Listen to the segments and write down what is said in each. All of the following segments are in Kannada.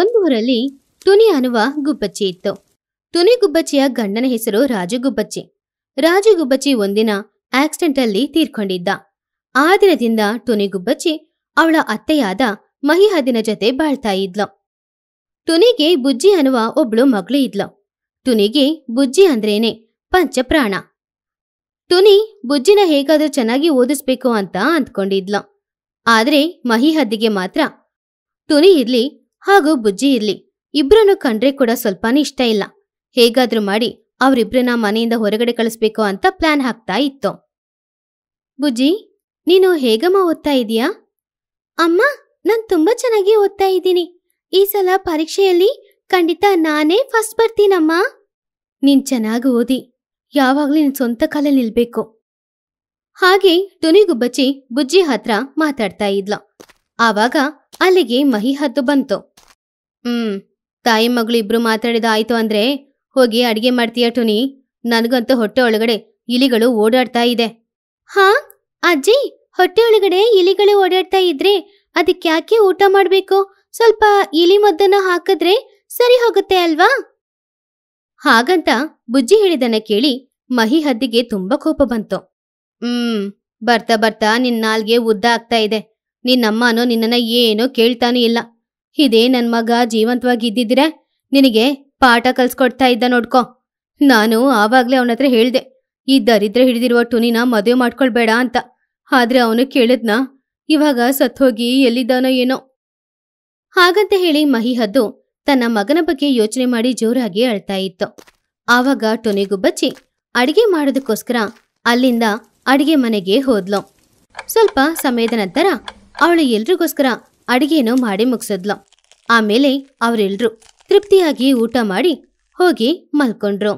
ಒಂದೂರಲ್ಲಿ ತುನಿ ಅನ್ನುವ ಗುಬ್ಬಚ್ಚಿ ಇತ್ತು ತುನಿ ಗುಬ್ಬಚ್ಚಿಯ ಗಂಡನ ಹೆಸರು ರಾಜು ಗುಬ್ಬಚ್ಚಿ ರಾಜು ಗುಬ್ಬಚ್ಚಿ ಒಂದಿನ ಆಕ್ಸಿಡೆಂಟ್ ಅಲ್ಲಿ ತೀರ್ಕೊಂಡಿದ್ದ ಆ ದಿನದಿಂದ ತುನಿ ಗುಬ್ಬಚ್ಚಿ ಅವಳ ಅತ್ತೆಯಾದ ಮಹಿಹದಿನ ಜೊತೆ ಬಾಳ್ತಾ ಇದ್ಲು ತುನಿಗೆ ಬುಜ್ಜಿ ಅನ್ನುವ ಒಬ್ಳು ಮಗಳು ಇದ್ಲು ತುನಿಗೆ ಬುಜ್ಜಿ ಅಂದ್ರೇನೆ ಪಂಚಪ್ರಾಣ ತುನಿ ಬುಜ್ಜಿನ ಹೇಗಾದ್ರೂ ಚೆನ್ನಾಗಿ ಓದಿಸ್ಬೇಕು ಅಂತ ಅಂದ್ಕೊಂಡಿದ್ಲು ಆದ್ರೆ ಮಹಿಹದ್ದಿಗೆ ಮಾತ್ರ ತುನಿ ಇರ್ಲಿ ಹಾಗೂ ಬುಜ್ಜಿ ಇರ್ಲಿ ಇಬ್ರನ್ನು ಕಂಡ್ರೆ ಕೂಡ ಸ್ವಲ್ಪನೂ ಇಷ್ಟ ಇಲ್ಲ ಹೇಗಾದ್ರೂ ಮಾಡಿ ಅವರಿಬ್ರನ್ನ ಮನೆಯಿಂದ ಹೊರಗಡೆ ಕಳಿಸ್ಬೇಕು ಅಂತ ಪ್ಲಾನ್ ಹಾಕ್ತಾ ಇತ್ತು ಬುಜ್ಜಿ ನೀನು ಹೇಗಮ್ಮ ಓದ್ತಾ ಇದೀಯಾ ಅಮ್ಮ ನಾನು ತುಂಬಾ ಚೆನ್ನಾಗಿ ಓದ್ತಾ ಇದ್ದೀನಿ ಈ ಸಲ ಪರೀಕ್ಷೆಯಲ್ಲಿ ಖಂಡಿತ ನಾನೇ ಫಸ್ಟ್ ಬರ್ತೀನಮ್ಮ ನೀನ್ ಚೆನ್ನಾಗಿ ಓದಿ ಯಾವಾಗ್ಲೂ ನಿನ್ ಸ್ವಂತ ಕಾಲಲ್ಲಿ ನಿಲ್ಬೇಕು ಹಾಗೆ ತುನಿಗುಬ್ಬಚ್ಚಿ ಬುಜ್ಜಿ ಹತ್ರ ಮಾತಾಡ್ತಾ ಇದ್ಲ ಆವಾಗ ಅಲ್ಲಿಗೆ ಮಹಿ ಹದ್ದು ಬಂತು ಹ್ಮ್ ತಾಯಿ ಮಗಳು ಇಬ್ರು ಮಾತಾಡಿದ ಆಯ್ತು ಅಂದ್ರೆ ಹೋಗಿ ಅಡಿಗೆ ಮಾಡ್ತೀಯ ಟುನಿ ನನಗಂತೂ ಹೊಟ್ಟೆ ಒಳಗಡೆ ಇಲಿಗಳು ಓಡಾಡ್ತಾ ಇದೆ ಹಾ ಅಜ್ಜಿ ಹೊಟ್ಟೆ ಒಳಗಡೆ ಇಲಿಗಳು ಓಡಾಡ್ತಾ ಇದ್ರೆ ಅದಕ್ಕೆ ಯಾಕೆ ಊಟ ಮಾಡ್ಬೇಕು ಸ್ವಲ್ಪ ಇಲಿ ಮದ್ದನ್ನ ಹಾಕಿದ್ರೆ ಸರಿ ಹೋಗುತ್ತೆ ಅಲ್ವಾ ಹಾಗಂತ ಬುಜ್ಜಿ ಹೇಳಿದನ್ನ ಕೇಳಿ ಮಹಿ ಹದ್ದಿಗೆ ತುಂಬಾ ಕೋಪ ಬಂತು ಹ್ಮ್ ಬರ್ತಾ ಬರ್ತಾ ನಿನ್ನ ನಾಲ್ಗೆ ಉದ್ದ ಆಗ್ತಾ ಇದೆ ನಿನ್ನಮ್ಮನೋ ನಿನ್ನನ್ನ ಏನೋ ಕೇಳ್ತಾನೂ ಇಲ್ಲ ಇದೇ ನನ್ ಮಗ ಜೀವಂತವಾಗಿ ಇದ್ದಿದ್ದೀರಾ ನಿನಗೆ ಪಾಠ ಕಲ್ಸ್ಕೊಡ್ತಾ ಇದ್ದ ನೋಡ್ಕೊ ನಾನು ಆವಾಗ್ಲೇ ಅವನ ಹತ್ರ ಹೇಳ್ದೆ ಈ ದರಿದ್ರ ಹಿಡಿದಿರುವ ಟುನಿನ ಮದುವೆ ಮಾಡ್ಕೊಳ್ಬೇಡ ಅಂತ ಆದ್ರೆ ಅವನು ಕೇಳಿದ್ನ ಇವಾಗ ಸತ್ತೋಗಿ ಎಲ್ಲಿದ್ದಾನೋ ಏನೋ ಹಾಗಂತ ಹೇಳಿ ಮಹಿಹದ್ದು ತನ್ನ ಮಗನ ಬಗ್ಗೆ ಯೋಚನೆ ಮಾಡಿ ಜೋರಾಗಿ ಅಳ್ತಾ ಇತ್ತು ಆವಾಗ ಟೊನಿಗೂ ಬಚ್ಚಿ ಅಡಿಗೆ ಮಾಡೋದಕ್ಕೋಸ್ಕರ ಅಲ್ಲಿಂದ ಅಡಿಗೆ ಮನೆಗೆ ಹೋದ್ಲು ಸ್ವಲ್ಪ ಸಮಯದ ನಂತರ ಅವಳು ಎಲ್ರಿಗೋಸ್ಕರ ಅಡಿಗೆನೋ ಮಾಡಿ ಮುಗಿಸಿದ್ಲು ಆಮೇಲೆ ಅವರೆಲ್ರು ತೃಪ್ತಿಯಾಗಿ ಊಟ ಮಾಡಿ ಹೋಗಿ ಮಲ್ಕೊಂಡ್ರು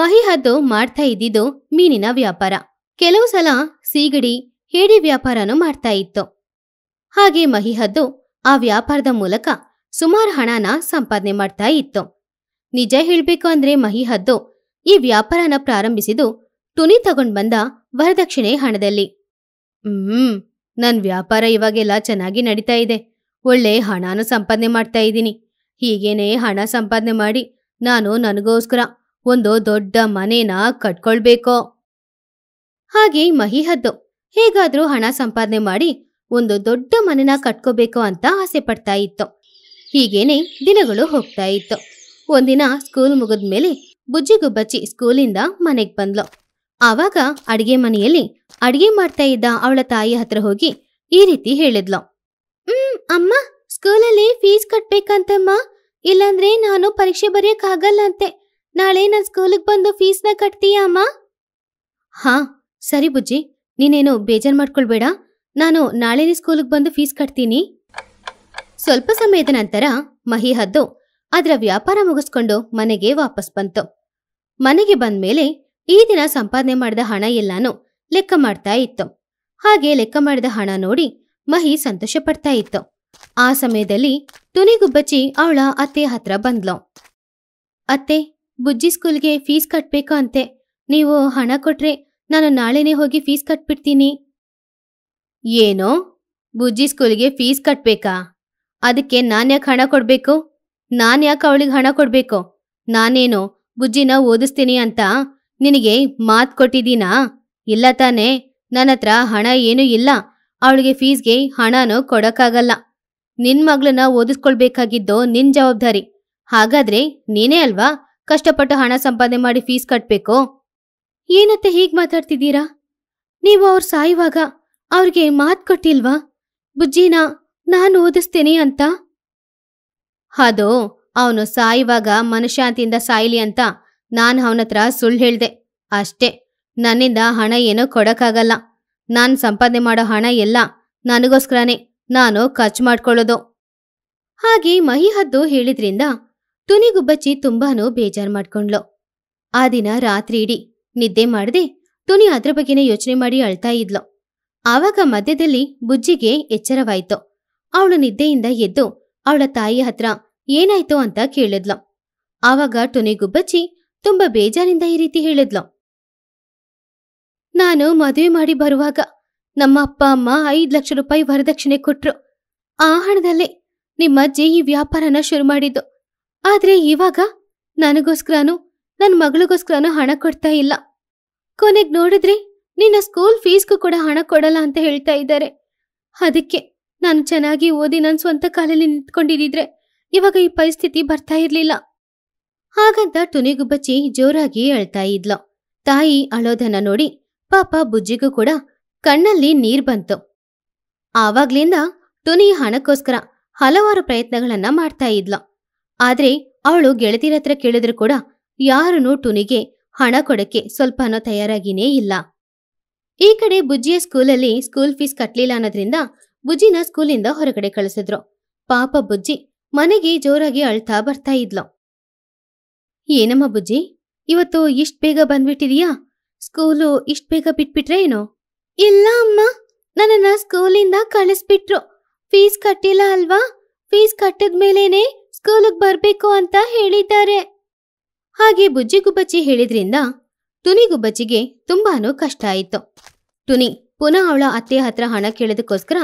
ಮಹಿಹದ್ದು ಮಾಡ್ತಾ ಇದ್ದಿದ್ದು ಮೀನಿನ ವ್ಯಾಪಾರ ಕೆಲವು ಸಲ ಸೀಗಡಿ ಹೇಡಿ ವ್ಯಾಪಾರನೂ ಮಾಡ್ತಾ ಇತ್ತು ಹಾಗೆ ಮಹಿಹದ್ದು ಆ ವ್ಯಾಪಾರದ ಮೂಲಕ ಸುಮಾರು ಹಣನ ಸಂಪಾದನೆ ಮಾಡ್ತಾ ಇತ್ತು ನಿಜ ಹೇಳಬೇಕು ಅಂದ್ರೆ ಮಹಿಹದ್ದು ಈ ವ್ಯಾಪಾರನ ಪ್ರಾರಂಭಿಸಿದ್ದು ತುನಿ ತಗೊಂಡ್ ಬಂದ ವರದಕ್ಷಿಣೆ ಹಣದಲ್ಲಿ ಹ್ಮ್ ನನ್ ವ್ಯಾಪಾರ ಇವಾಗೆಲ್ಲ ಚೆನ್ನಾಗಿ ನಡೀತಾ ಇದೆ ಒಳ್ಳೆ ಹಣನೂ ಸಂಪಾದನೆ ಮಾಡ್ತಾ ಇದ್ದೀನಿ ಹೀಗೇನೆ ಹಣ ಸಂಪಾದನೆ ಮಾಡಿ ನಾನು ನನಗೋಸ್ಕರ ಒಂದು ದೊಡ್ಡ ಮನೇನ ಕಟ್ಕೊಳ್ಬೇಕೋ ಹಾಗೆ ಮಹಿ ಹದ್ದು ಹೇಗಾದ್ರೂ ಹಣ ಸಂಪಾದನೆ ಮಾಡಿ ಒಂದು ದೊಡ್ಡ ಮನೇನ ಕಟ್ಕೋಬೇಕು ಅಂತ ಆಸೆ ಪಡ್ತಾ ಇತ್ತು ಹೀಗೇನೆ ದಿನಗಳು ಹೋಗ್ತಾ ಇತ್ತು ಒಂದಿನ ಸ್ಕೂಲ್ ಮುಗಿದ್ಮೇಲೆ ಬುಜ್ಜಿಗುಬ್ಬಚ್ಚಿ ಸ್ಕೂಲಿಂದ ಮನೆಗೆ ಬಂದ್ಲು ಆವಾಗ ಅಡಿಗೆ ಮನೆಯಲ್ಲಿ ಅಡಿಗೆ ಮಾಡ್ತಾ ಇದ್ದ ಅವಳ ತಾಯಿ ಹತ್ರ ಹೋಗಿ ಈ ರೀತಿ ಹೇಳಿದ್ಲು ಹ್ಮ್ ಅಮ್ಮ ಸ್ಕೂಲಲ್ಲಿ ಫೀಸ್ ಕಟ್ಬೇಕಂತಮ್ಮ ಇಲ್ಲಾಂದ್ರೆ ನಾನು ಪರೀಕ್ಷೆ ಬರೆಯಕ್ಕಾಗಲ್ಲ ಅಂತೆ ನಾಳೆ ಸ್ಕೂಲಿಗೆ ಬಂದು ಫೀಸ್ನ ಕಟ್ತೀಯಾ ಅಮ್ಮ ಹಾ ಸರಿ ಬುಜ್ಜಿ ನೀನೇನು ಬೇಜಾರ್ ಮಾಡ್ಕೊಳ್ಬೇಡ ನಾನು ನಾಳೆನೇ ಸ್ಕೂಲಿಗೆ ಬಂದು ಫೀಸ್ ಕಟ್ತೀನಿ ಸ್ವಲ್ಪ ಸಮಯದ ನಂತರ ಮಹಿ ಹದ್ದು ಅದರ ವ್ಯಾಪಾರ ಮುಗಿಸ್ಕೊಂಡು ಮನೆಗೆ ವಾಪಸ್ ಬಂತು ಮನೆಗೆ ಬಂದ ಮೇಲೆ ಈ ದಿನ ಸಂಪಾದನೆ ಮಾಡಿದ ಹಣ ಎಲ್ಲಾನು ಲೆಕ್ಕ ಮಾಡ್ತಾ ಇತ್ತು ಹಾಗೆ ಲೆಕ್ಕ ಮಾಡಿದ ಹಣ ನೋಡಿ ಮಹಿ ಸಂತೋಷ ಪಡ್ತಾ ಇತ್ತು ಆ ಸಮಯದಲ್ಲಿ ತುನಿಗುಬ್ಬಚ್ಚಿ ಅವಳ ಅತ್ತೆ ಹತ್ರ ಬಂದ್ಲು ಅತ್ತೆ ಬುಜ್ಜಿ ಸ್ಕೂಲ್ಗೆ ಫೀಸ್ ಕಟ್ಬೇಕು ಅಂತೆ ನೀವು ಹಣ ಕೊಟ್ರೆ ನಾನು ನಾಳೆನೇ ಹೋಗಿ ಫೀಸ್ ಕಟ್ಬಿಡ್ತೀನಿ ಏನೋ ಬುಜ್ಜಿ ಸ್ಕೂಲ್ಗೆ ಫೀಸ್ ಕಟ್ಬೇಕಾ ಅದಕ್ಕೆ ನಾನ್ಯಾಕೆ ಹಣ ಕೊಡಬೇಕು ಯಾಕೆ ಅವಳಿಗೆ ಹಣ ಕೊಡ್ಬೇಕು ನಾನೇನೋ ಬುಜ್ಜಿನ ಓದಿಸ್ತೀನಿ ಅಂತ ನಿನಗೆ ಮಾತು ಕೊಟ್ಟಿದ್ದೀನಾ ಇಲ್ಲ ತಾನೇ ನನ್ನ ಹತ್ರ ಹಣ ಏನೂ ಇಲ್ಲ ಅವಳಿಗೆ ಫೀಸ್ಗೆ ಹಣನೂ ಕೊಡಕ್ಕಾಗಲ್ಲ ನಿನ್ ಮಗಳನ್ನ ಓದಿಸ್ಕೊಳ್ಬೇಕಾಗಿದ್ದು ನಿನ್ ಜವಾಬ್ದಾರಿ ಹಾಗಾದ್ರೆ ನೀನೇ ಅಲ್ವಾ ಕಷ್ಟಪಟ್ಟು ಹಣ ಸಂಪಾದನೆ ಮಾಡಿ ಫೀಸ್ ಕಟ್ಬೇಕು ಏನತ್ತೆ ಹೀಗ್ ಮಾತಾಡ್ತಿದ್ದೀರಾ ನೀವು ಅವ್ರು ಸಾಯುವಾಗ ಅವ್ರಿಗೆ ಮಾತ್ ಕೊಟ್ಟಿಲ್ವಾ ಬುಜ್ಜಿನ ನಾನು ಓದಿಸ್ತೇನೆ ಅಂತ ಅದು ಅವನು ಸಾಯುವಾಗ ಮನಶಾಂತಿಯಿಂದ ಸಾಯ್ಲಿ ಅಂತ ನಾನು ಅವನತ್ರ ಸುಳ್ಳು ಹೇಳ್ದೆ ಅಷ್ಟೇ ನನ್ನಿಂದ ಹಣ ಏನೂ ಕೊಡಕ್ಕಾಗಲ್ಲ ನಾನ್ ಸಂಪಾದನೆ ಮಾಡೋ ಹಣ ಎಲ್ಲ ನನಗೋಸ್ಕರನೇ ನಾನು ಖರ್ಚು ಮಾಡ್ಕೊಳ್ಳೋದು ಹಾಗೆ ಮಹಿಹದ್ದು ಹೇಳಿದ್ರಿಂದ ತುನಿಗುಬ್ಬಚ್ಚಿ ತುಂಬಾನು ಬೇಜಾರ್ ಮಾಡ್ಕೊಂಡ್ಲು ಆ ದಿನ ರಾತ್ರಿ ಇಡೀ ನಿದ್ದೆ ಮಾಡದೆ ತುನಿ ಅದ್ರ ಬಗ್ಗೆನೇ ಯೋಚನೆ ಮಾಡಿ ಅಳ್ತಾ ಇದ್ಲು ಆವಾಗ ಮಧ್ಯದಲ್ಲಿ ಬುಜ್ಜಿಗೆ ಎಚ್ಚರವಾಯ್ತು ಅವಳು ನಿದ್ದೆಯಿಂದ ಎದ್ದು ಅವಳ ತಾಯಿ ಹತ್ರ ಏನಾಯ್ತು ಅಂತ ಕೇಳಿದ್ಲು ಆವಾಗ ಟುನಿಗುಬ್ಬಚ್ಚಿ ತುಂಬಾ ಬೇಜಾರಿಂದ ಈ ರೀತಿ ಹೇಳಿದ್ಲು ನಾನು ಮದುವೆ ಮಾಡಿ ಬರುವಾಗ ನಮ್ಮ ಅಪ್ಪ ಅಮ್ಮ ಐದು ಲಕ್ಷ ರೂಪಾಯಿ ವರದಕ್ಷಿಣೆ ಕೊಟ್ರು ಆ ಹಣದಲ್ಲೇ ಅಜ್ಜಿ ಈ ವ್ಯಾಪಾರನ ಶುರು ಮಾಡಿದ್ದು ಆದ್ರೆ ಇವಾಗ ನನಗೋಸ್ಕರನು ನನ್ನ ಮಗಳಿಗೋಸ್ಕರನು ಹಣ ಕೊಡ್ತಾ ಇಲ್ಲ ಕೊನೆಗೆ ನೋಡಿದ್ರೆ ನಿನ್ನ ಸ್ಕೂಲ್ ಫೀಸ್ಗೂ ಕೂಡ ಹಣ ಕೊಡಲ್ಲ ಅಂತ ಹೇಳ್ತಾ ಇದ್ದಾರೆ ಅದಕ್ಕೆ ನಾನು ಚೆನ್ನಾಗಿ ಓದಿ ನನ್ನ ಸ್ವಂತ ಕಾಲಲ್ಲಿ ನಿಂತ್ಕೊಂಡಿದ್ರೆ ಇವಾಗ ಈ ಪರಿಸ್ಥಿತಿ ಬರ್ತಾ ಇರ್ಲಿಲ್ಲ ಹಾಗಂತ ತುನಿಗುಬ್ಬಚ್ಚಿ ಜೋರಾಗಿ ಅಳ್ತಾ ಇದ್ಲು ತಾಯಿ ಅಳೋದನ್ನ ನೋಡಿ ಪಾಪ ಬುಜ್ಜಿಗೂ ಕೂಡ ಕಣ್ಣಲ್ಲಿ ನೀರ್ ಬಂತು ಆವಾಗ್ಲಿಂದ ಟುನಿ ಹಣಕ್ಕೋಸ್ಕರ ಹಲವಾರು ಪ್ರಯತ್ನಗಳನ್ನ ಮಾಡ್ತಾ ಇದ್ಲು ಆದ್ರೆ ಅವಳು ಗೆಳತಿರ ಹತ್ರ ಕೇಳಿದ್ರು ಕೂಡ ಯಾರನ್ನೂ ಟುನಿಗೆ ಹಣ ಕೊಡಕ್ಕೆ ಸ್ವಲ್ಪನೂ ತಯಾರಾಗಿನೇ ಇಲ್ಲ ಈ ಕಡೆ ಬುಜ್ಜಿಯ ಸ್ಕೂಲಲ್ಲಿ ಸ್ಕೂಲ್ ಫೀಸ್ ಕಟ್ಲಿಲ್ಲ ಅನ್ನೋದ್ರಿಂದ ಬುಜ್ಜಿನ ಸ್ಕೂಲಿಂದ ಹೊರಗಡೆ ಕಳಿಸಿದ್ರು ಪಾಪ ಬುಜ್ಜಿ ಮನೆಗೆ ಜೋರಾಗಿ ಅಳ್ತಾ ಬರ್ತಾ ಇದ್ಲು ಏನಮ್ಮ ಬುಜ್ಜಿ ಇವತ್ತು ಇಷ್ಟ್ ಬೇಗ ಬಂದ್ಬಿಟ್ಟಿದೀಯಾ ಸ್ಕೂಲು ಇಷ್ಟ್ ಬೇಗ ಬಿಟ್ಬಿಟ್ರೆ ಏನು ಇಲ್ಲ ಅಮ್ಮ ನನ್ನ ಸ್ಕೂಲಿಂದ ಕಳಿಸ್ಬಿಟ್ರು ಫೀಸ್ ಕಟ್ಟಿಲ್ಲ ಅಲ್ವಾ ಫೀಸ್ ಕಟ್ಟಿದ್ಮೇಲೇನೆ ಸ್ಕೂಲಿಗೆ ಬರ್ಬೇಕು ಅಂತ ಹೇಳಿದ್ದಾರೆ ಹಾಗೆ ಬುಜ್ಜಿಗುಬ್ಬಚ್ಚಿ ಹೇಳಿದ್ರಿಂದ ತುನಿಗುಬ್ಬಚ್ಚಿಗೆ ತುಂಬಾನು ಕಷ್ಟ ಆಯಿತು ತುನಿ ಪುನಃ ಅವಳ ಅತ್ತೆ ಹತ್ರ ಹಣ ಕೇಳೋದಕ್ಕೋಸ್ಕರ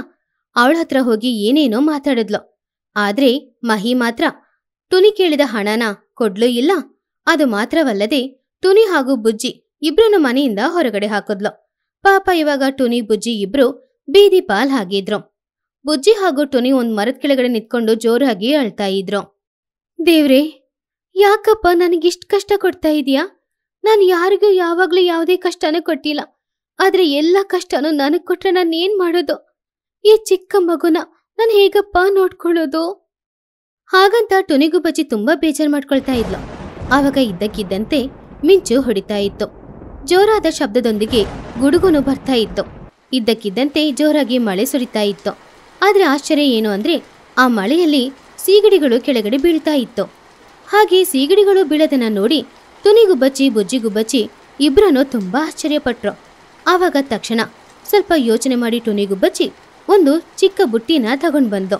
ಅವಳ ಹತ್ರ ಹೋಗಿ ಏನೇನೋ ಮಾತಾಡಿದ್ಲು ಆದ್ರೆ ಮಹಿ ಮಾತ್ರ ತುನಿ ಕೇಳಿದ ಹಣನ ಕೊಡ್ಲೂ ಇಲ್ಲ ಅದು ಮಾತ್ರವಲ್ಲದೆ ತುನಿ ಹಾಗೂ ಬುಜ್ಜಿ ಇಬ್ರನ್ನು ಮನೆಯಿಂದ ಹೊರಗಡೆ ಹಾಕಿದ್ಲು ಪಾಪ ಇವಾಗ ಟುನಿ ಬುಜ್ಜಿ ಇಬ್ರು ಬೀದಿ ಪಾಲ್ ಹಾಗಿದ್ರು ಬುಜ್ಜಿ ಹಾಗೂ ಟುನಿ ಒಂದ್ ಮರದ ಕೆಳಗಡೆ ನಿಂತ್ಕೊಂಡು ಜೋರಾಗಿ ಅಳ್ತಾ ಇದ್ರು ದೇವ್ರಿ ಯಾಕಪ್ಪ ನನಗಿಷ್ಟ್ ಕಷ್ಟ ಕೊಡ್ತಾ ಇದೀಯಾ ನಾನ್ ಯಾರಿಗೂ ಯಾವಾಗ್ಲೂ ಯಾವುದೇ ಕಷ್ಟನೂ ಕೊಟ್ಟಿಲ್ಲ ಆದ್ರೆ ಎಲ್ಲ ಕಷ್ಟನೂ ನನಗ್ ಕೊಟ್ರೆ ನಾನು ಏನ್ ಮಾಡೋದು ಈ ಚಿಕ್ಕ ಮಗುನ ನಾನು ಹೇಗಪ್ಪ ನೋಡ್ಕೊಳ್ಳೋದು ಹಾಗಂತ ಟುನಿಗೂ ಬಜ್ಜಿ ತುಂಬಾ ಬೇಜಾರ್ ಮಾಡ್ಕೊಳ್ತಾ ಇದ್ಲು ಆವಾಗ ಇದ್ದಕ್ಕಿದ್ದಂತೆ ಮಿಂಚು ಹೊಡಿತಾ ಇತ್ತು ಜೋರಾದ ಶಬ್ದದೊಂದಿಗೆ ಗುಡುಗುನು ಬರ್ತಾ ಇತ್ತು ಇದ್ದಕ್ಕಿದ್ದಂತೆ ಜೋರಾಗಿ ಮಳೆ ಸುರಿತಾ ಇತ್ತು ಆದರೆ ಆಶ್ಚರ್ಯ ಏನು ಅಂದರೆ ಆ ಮಳೆಯಲ್ಲಿ ಸೀಗಡಿಗಳು ಕೆಳಗಡೆ ಬೀಳ್ತಾ ಇತ್ತು ಹಾಗೆ ಸೀಗಡಿಗಳು ಬೀಳದನ್ನ ನೋಡಿ ತುನಿಗುಬ್ಬಚ್ಚಿ ಬುಜ್ಜಿಗುಬ್ಬಚ್ಚಿ ಇಬ್ಬರನ್ನು ತುಂಬ ಆಶ್ಚರ್ಯಪಟ್ಟರು ಆವಾಗ ತಕ್ಷಣ ಸ್ವಲ್ಪ ಯೋಚನೆ ಮಾಡಿ ಟುನಿಗುಬ್ಬಚ್ಚಿ ಒಂದು ಚಿಕ್ಕ ಬುಟ್ಟಿನ ತಗೊಂಡು ಬಂದು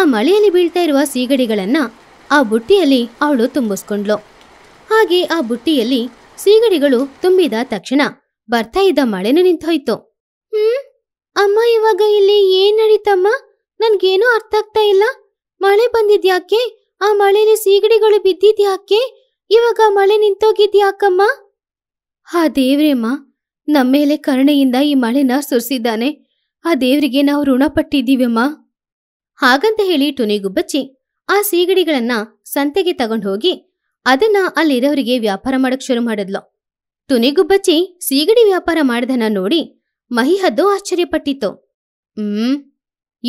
ಆ ಮಳೆಯಲ್ಲಿ ಬೀಳ್ತಾ ಇರುವ ಸೀಗಡಿಗಳನ್ನು ಆ ಬುಟ್ಟಿಯಲ್ಲಿ ಅವಳು ತುಂಬಿಸ್ಕೊಂಡ್ಲು ಹಾಗೆ ಆ ಬುಟ್ಟಿಯಲ್ಲಿ ಸೀಗಡಿಗಳು ತುಂಬಿದ ತಕ್ಷಣ ಬರ್ತಾ ಇದ್ದ ಮಳೆನೂ ನಿಂತೋಯ್ತು ಹ್ಮ್ ಅಮ್ಮ ಇವಾಗ ಇಲ್ಲಿ ಏನ್ ನಡೀತಮ್ಮ ನನ್ಗೇನು ಅರ್ಥ ಆಗ್ತಾ ಇಲ್ಲ ಮಳೆ ಬಂದಿದ್ಯಾಕೆ ಆ ಮಳೆಲಿ ಸೀಗಡಿಗಳು ಬಿದ್ದಿದ್ಯಾಕೆ ಇವಾಗ ಮಳೆ ನಿಂತೋಗಿದ್ಯಾಕಮ್ಮ ಆ ದೇವ್ರೇಮ್ಮ ನಮ್ಮೇಲೆ ಕರುಣೆಯಿಂದ ಈ ಮಳೆನ ಸುರಿಸಿದ್ದಾನೆ ಆ ದೇವ್ರಿಗೆ ನಾವು ಋಣಪಟ್ಟಿದ್ದೀವಮ್ಮ ಹಾಗಂತ ಹೇಳಿ ಟುನಿಗುಬ್ಬಚ್ಚಿ ಆ ಸೀಗಡಿಗಳನ್ನ ಸಂತೆಗೆ ತಗೊಂಡು ಹೋಗಿ ಅದನ್ನ ಅಲ್ಲಿರೋರಿಗೆ ವ್ಯಾಪಾರ ಮಾಡಕ್ ಶುರು ಮಾಡಿದ್ಲು ತುನಿಗುಬ್ಬಚ್ಚಿ ಸೀಗಡಿ ವ್ಯಾಪಾರ ಮಾಡಿದನ ನೋಡಿ ಮಹಿಹದ್ದು ಆಶ್ಚರ್ಯಪಟ್ಟಿತ್ತು ಹ್ಮ್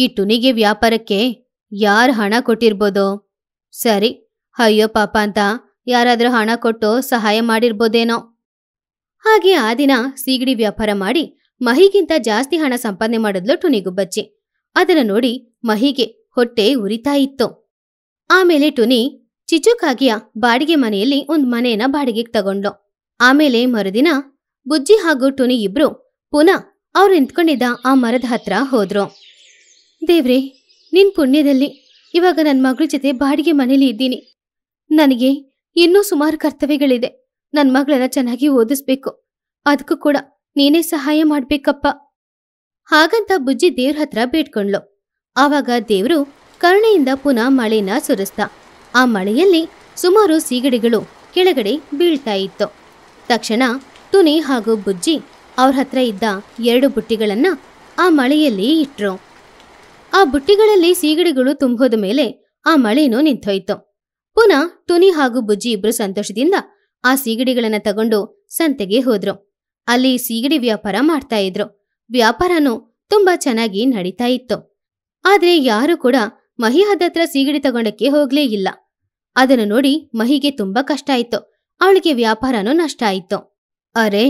ಈ ಟುನಿಗೆ ವ್ಯಾಪಾರಕ್ಕೆ ಯಾರ್ ಹಣ ಕೊಟ್ಟಿರ್ಬೋದು ಸರಿ ಅಯ್ಯೋ ಪಾಪ ಅಂತ ಯಾರಾದ್ರೂ ಹಣ ಕೊಟ್ಟು ಸಹಾಯ ಮಾಡಿರ್ಬೋದೇನೋ ಹಾಗೆ ಆ ದಿನ ಸೀಗಡಿ ವ್ಯಾಪಾರ ಮಾಡಿ ಮಹಿಗಿಂತ ಜಾಸ್ತಿ ಹಣ ಸಂಪಾದನೆ ಮಾಡಿದ್ಲು ಟುನಿಗುಬ್ಬಚ್ಚಿ ಅದನ್ನ ನೋಡಿ ಮಹಿಗೆ ಹೊಟ್ಟೆ ಉರಿತಾ ಇತ್ತು ಆಮೇಲೆ ಟುನಿ ಚಿಚುಕಾಗಿಯ ಬಾಡಿಗೆ ಮನೆಯಲ್ಲಿ ಒಂದು ಮನೆಯನ್ನ ಬಾಡಿಗೆಗೆ ತಗೊಂಡ್ಲು ಆಮೇಲೆ ಮರುದಿನ ಬುಜ್ಜಿ ಹಾಗೂ ಟುನಿ ಇಬ್ರು ಪುನಃ ಅವ್ರು ನಿಂತ್ಕೊಂಡಿದ್ದ ಆ ಮರದ ಹತ್ರ ಹೋದ್ರು ದೇವ್ರೆ ನಿನ್ ಪುಣ್ಯದಲ್ಲಿ ಇವಾಗ ನನ್ನ ಮಗಳ ಜೊತೆ ಬಾಡಿಗೆ ಮನೇಲಿ ಇದ್ದೀನಿ ನನಗೆ ಇನ್ನೂ ಸುಮಾರು ಕರ್ತವ್ಯಗಳಿದೆ ನನ್ ಮಗಳನ್ನ ಚೆನ್ನಾಗಿ ಓದಿಸ್ಬೇಕು ಅದಕ್ಕೂ ಕೂಡ ನೀನೇ ಸಹಾಯ ಮಾಡ್ಬೇಕಪ್ಪ ಹಾಗಂತ ಬುಜ್ಜಿ ದೇವ್ರ ಹತ್ರ ಬೇಡ್ಕೊಂಡ್ಲು ಆವಾಗ ದೇವ್ರು ಕರುಣೆಯಿಂದ ಪುನಃ ಮಳೆನ ಸುರಿಸ್ತಾ ಆ ಮಳೆಯಲ್ಲಿ ಸುಮಾರು ಸೀಗಡಿಗಳು ಕೆಳಗಡೆ ಬೀಳ್ತಾ ಇತ್ತು ತಕ್ಷಣ ತುನಿ ಹಾಗೂ ಬುಜ್ಜಿ ಅವ್ರ ಹತ್ರ ಇದ್ದ ಎರಡು ಬುಟ್ಟಿಗಳನ್ನ ಆ ಮಳೆಯಲ್ಲಿ ಇಟ್ರು ಆ ಬುಟ್ಟಿಗಳಲ್ಲಿ ಸೀಗಡಿಗಳು ತುಂಬೋದ ಮೇಲೆ ಆ ಮಳೆನೂ ನಿಂತೋಯ್ತು ಪುನಃ ತುನಿ ಹಾಗೂ ಬುಜ್ಜಿ ಇಬ್ರು ಸಂತೋಷದಿಂದ ಆ ಸೀಗಡಿಗಳನ್ನ ತಗೊಂಡು ಸಂತೆಗೆ ಹೋದ್ರು ಅಲ್ಲಿ ಸೀಗಡಿ ವ್ಯಾಪಾರ ಮಾಡ್ತಾ ಇದ್ರು ವ್ಯಾಪಾರನೂ ತುಂಬಾ ಚೆನ್ನಾಗಿ ನಡೀತಾ ಇತ್ತು ಆದ್ರೆ ಯಾರು ಕೂಡ ಮಹಿ ಹದತ್ರ ಸೀಗಡಿ ತಗೊಂಡಕ್ಕೆ ಹೋಗ್ಲೇ ಇಲ್ಲ ಅದನ್ನು ನೋಡಿ ಮಹಿಗೆ ತುಂಬಾ ಕಷ್ಟ ಆಯ್ತು ಅವಳಿಗೆ ವ್ಯಾಪಾರನೂ ನಷ್ಟ ಆಯ್ತು ಅರೆ